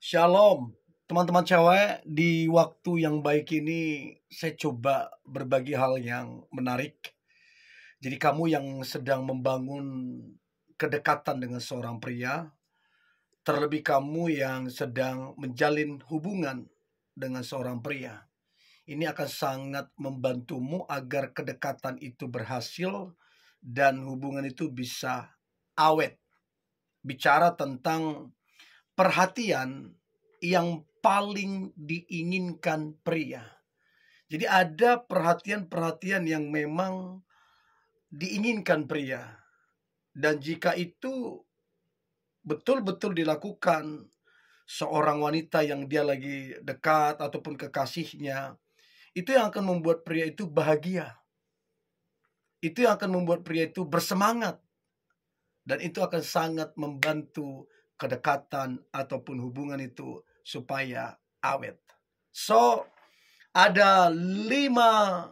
Shalom, teman-teman cewek. Di waktu yang baik ini, saya coba berbagi hal yang menarik. Jadi, kamu yang sedang membangun kedekatan dengan seorang pria, terlebih kamu yang sedang menjalin hubungan dengan seorang pria, ini akan sangat membantumu agar kedekatan itu berhasil dan hubungan itu bisa awet. Bicara tentang perhatian yang paling diinginkan pria. Jadi ada perhatian-perhatian yang memang diinginkan pria. Dan jika itu betul-betul dilakukan seorang wanita yang dia lagi dekat ataupun kekasihnya, itu yang akan membuat pria itu bahagia. Itu yang akan membuat pria itu bersemangat. Dan itu akan sangat membantu kedekatan ataupun hubungan itu supaya awet. So, ada lima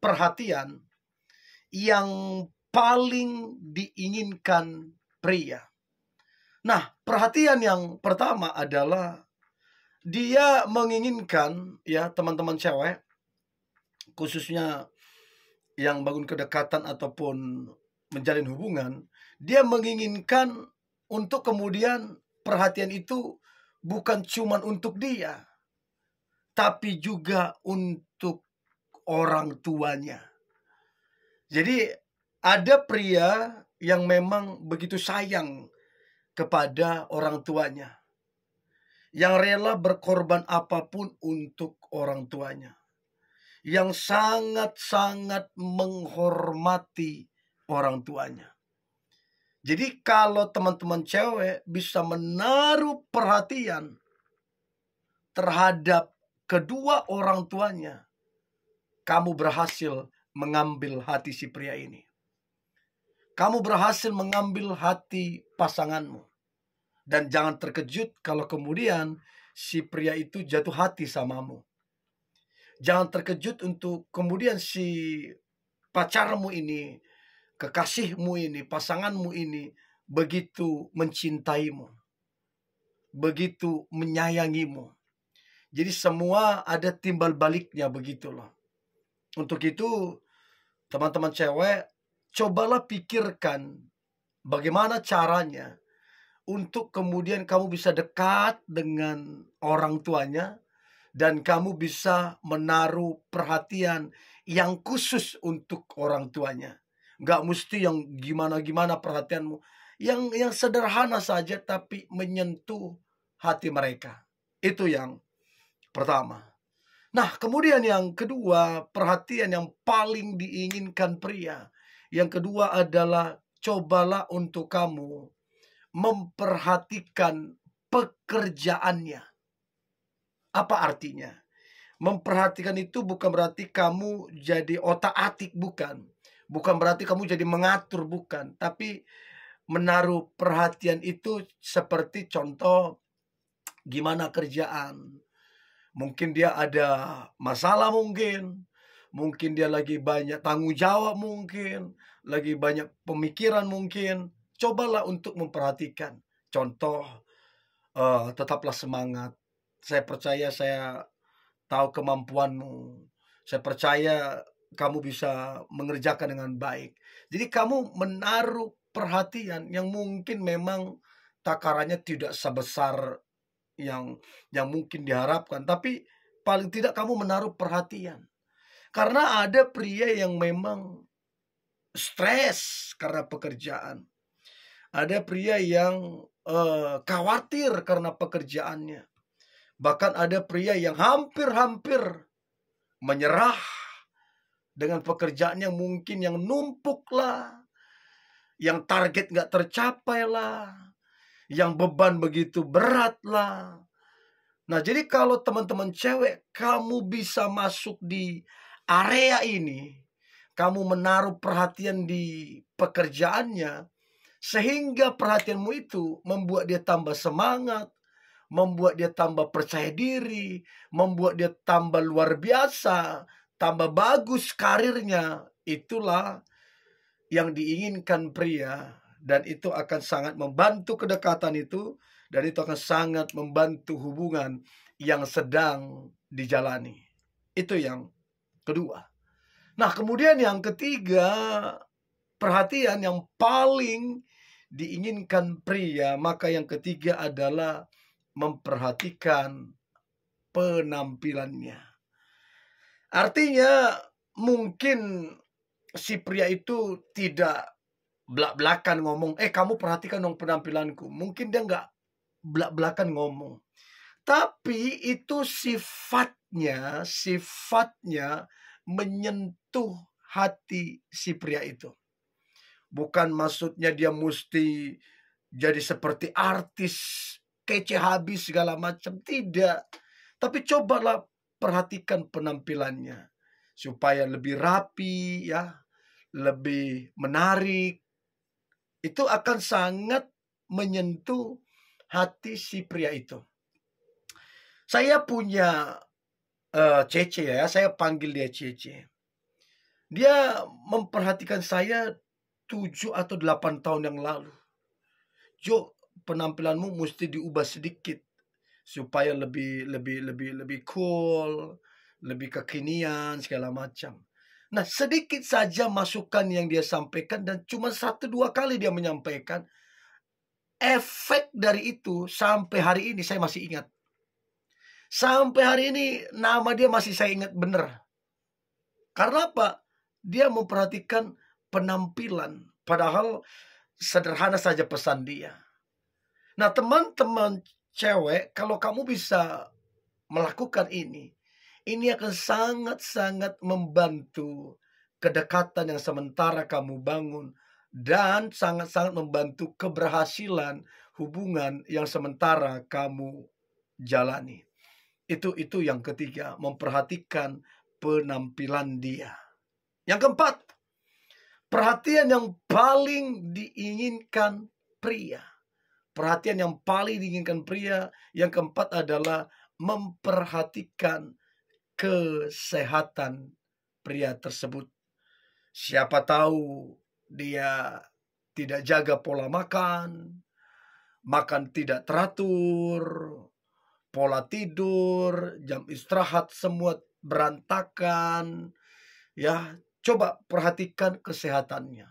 perhatian yang paling diinginkan pria. Nah, perhatian yang pertama adalah dia menginginkan ya teman-teman cewek khususnya yang bangun kedekatan ataupun menjalin hubungan, dia menginginkan untuk kemudian perhatian itu bukan cuman untuk dia, tapi juga untuk orang tuanya. Jadi ada pria yang memang begitu sayang kepada orang tuanya. Yang rela berkorban apapun untuk orang tuanya. Yang sangat-sangat menghormati orang tuanya. Jadi kalau teman-teman cewek bisa menaruh perhatian terhadap kedua orang tuanya, kamu berhasil mengambil hati si pria ini. Kamu berhasil mengambil hati pasanganmu. Dan jangan terkejut kalau kemudian si pria itu jatuh hati samamu. Jangan terkejut untuk kemudian si pacarmu ini kekasihmu ini, pasanganmu ini begitu mencintaimu, begitu menyayangimu. Jadi semua ada timbal baliknya begitu loh. Untuk itu teman-teman cewek cobalah pikirkan bagaimana caranya untuk kemudian kamu bisa dekat dengan orang tuanya dan kamu bisa menaruh perhatian yang khusus untuk orang tuanya nggak mesti yang gimana-gimana perhatianmu yang yang sederhana saja tapi menyentuh hati mereka itu yang pertama nah kemudian yang kedua perhatian yang paling diinginkan pria yang kedua adalah cobalah untuk kamu memperhatikan pekerjaannya apa artinya memperhatikan itu bukan berarti kamu jadi otak-atik bukan Bukan berarti kamu jadi mengatur, bukan. Tapi menaruh perhatian itu seperti contoh gimana kerjaan. Mungkin dia ada masalah mungkin, mungkin dia lagi banyak tanggung jawab mungkin, lagi banyak pemikiran mungkin. Cobalah untuk memperhatikan. Contoh, uh, tetaplah semangat. Saya percaya saya tahu kemampuanmu. Saya percaya kamu bisa mengerjakan dengan baik. Jadi kamu menaruh perhatian yang mungkin memang takarannya tidak sebesar yang yang mungkin diharapkan, tapi paling tidak kamu menaruh perhatian. Karena ada pria yang memang stres karena pekerjaan. Ada pria yang uh, khawatir karena pekerjaannya. Bahkan ada pria yang hampir-hampir menyerah dengan pekerjaannya mungkin yang numpuk lah, yang target nggak tercapai lah, yang beban begitu berat lah. Nah jadi kalau teman-teman cewek kamu bisa masuk di area ini, kamu menaruh perhatian di pekerjaannya, sehingga perhatianmu itu membuat dia tambah semangat, membuat dia tambah percaya diri, membuat dia tambah luar biasa, tambah bagus karirnya, itulah yang diinginkan pria dan itu akan sangat membantu kedekatan itu dan itu akan sangat membantu hubungan yang sedang dijalani. Itu yang kedua. Nah, kemudian yang ketiga, perhatian yang paling diinginkan pria, maka yang ketiga adalah memperhatikan penampilannya. Artinya mungkin si pria itu tidak belak-belakan ngomong, eh kamu perhatikan dong penampilanku. Mungkin dia nggak belak-belakan ngomong. Tapi itu sifatnya, sifatnya menyentuh hati si pria itu. Bukan maksudnya dia mesti jadi seperti artis, kece habis segala macam. Tidak. Tapi cobalah perhatikan penampilannya supaya lebih rapi ya, lebih menarik. Itu akan sangat menyentuh hati si pria itu. Saya punya uh, Cece ya, saya panggil dia Cece. Dia memperhatikan saya tujuh atau delapan tahun yang lalu. Jo, penampilanmu mesti diubah sedikit supaya lebih lebih lebih lebih cool, lebih kekinian segala macam. Nah, sedikit saja masukan yang dia sampaikan dan cuma satu dua kali dia menyampaikan efek dari itu sampai hari ini saya masih ingat. Sampai hari ini nama dia masih saya ingat benar. Karena apa? Dia memperhatikan penampilan padahal sederhana saja pesan dia. Nah, teman-teman cewek, kalau kamu bisa melakukan ini, ini akan sangat-sangat membantu kedekatan yang sementara kamu bangun dan sangat-sangat membantu keberhasilan hubungan yang sementara kamu jalani. Itu itu yang ketiga, memperhatikan penampilan dia. Yang keempat, perhatian yang paling diinginkan pria. Perhatian yang paling diinginkan pria. Yang keempat adalah memperhatikan kesehatan pria tersebut. Siapa tahu dia tidak jaga pola makan, makan tidak teratur, pola tidur, jam istirahat semua berantakan. Ya, coba perhatikan kesehatannya.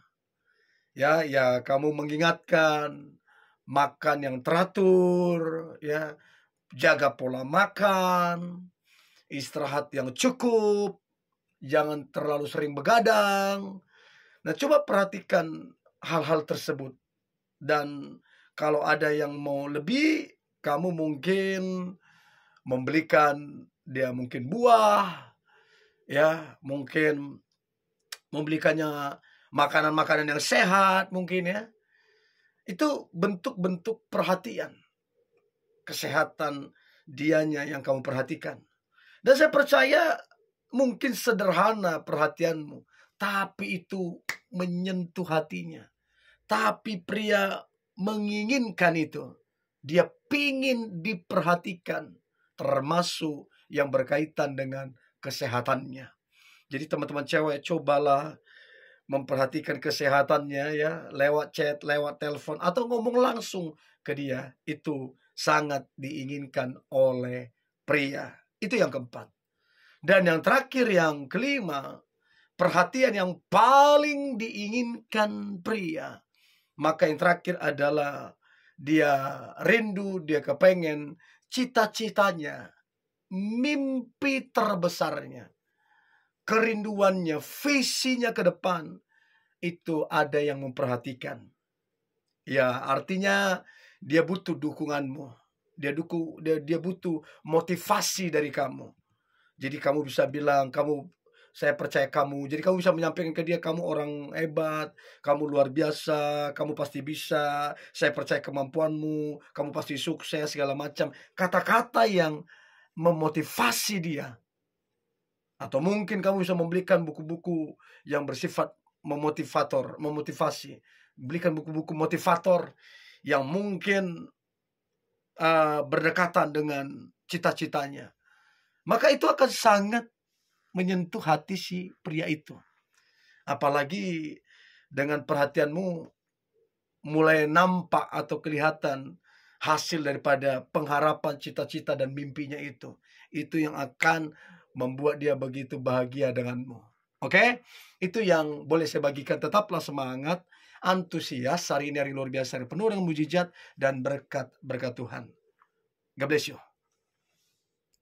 Ya, ya kamu mengingatkan makan yang teratur, ya, jaga pola makan, istirahat yang cukup, jangan terlalu sering begadang. Nah, coba perhatikan hal-hal tersebut. Dan kalau ada yang mau lebih, kamu mungkin membelikan dia mungkin buah, ya, mungkin membelikannya makanan-makanan yang sehat mungkin ya itu bentuk-bentuk perhatian. Kesehatan dianya yang kamu perhatikan. Dan saya percaya mungkin sederhana perhatianmu. Tapi itu menyentuh hatinya. Tapi pria menginginkan itu. Dia pingin diperhatikan. Termasuk yang berkaitan dengan kesehatannya. Jadi teman-teman cewek cobalah memperhatikan kesehatannya ya lewat chat, lewat telepon atau ngomong langsung ke dia itu sangat diinginkan oleh pria. Itu yang keempat. Dan yang terakhir yang kelima, perhatian yang paling diinginkan pria. Maka yang terakhir adalah dia rindu, dia kepengen cita-citanya, mimpi terbesarnya kerinduannya, visinya ke depan itu ada yang memperhatikan. Ya, artinya dia butuh dukunganmu. Dia duku dia, dia butuh motivasi dari kamu. Jadi kamu bisa bilang kamu saya percaya kamu. Jadi kamu bisa menyampaikan ke dia kamu orang hebat, kamu luar biasa, kamu pasti bisa, saya percaya kemampuanmu, kamu pasti sukses segala macam. Kata-kata yang memotivasi dia atau mungkin kamu bisa membelikan buku-buku yang bersifat memotivator, memotivasi. Belikan buku-buku motivator yang mungkin uh, berdekatan dengan cita-citanya. Maka itu akan sangat menyentuh hati si pria itu. Apalagi dengan perhatianmu mulai nampak atau kelihatan hasil daripada pengharapan cita-cita dan mimpinya itu. Itu yang akan membuat dia begitu bahagia denganmu. Oke? Okay? Itu yang boleh saya bagikan. Tetaplah semangat, antusias, hari ini hari luar biasa, hari penuh dengan mujizat dan berkat berkat Tuhan. God bless you.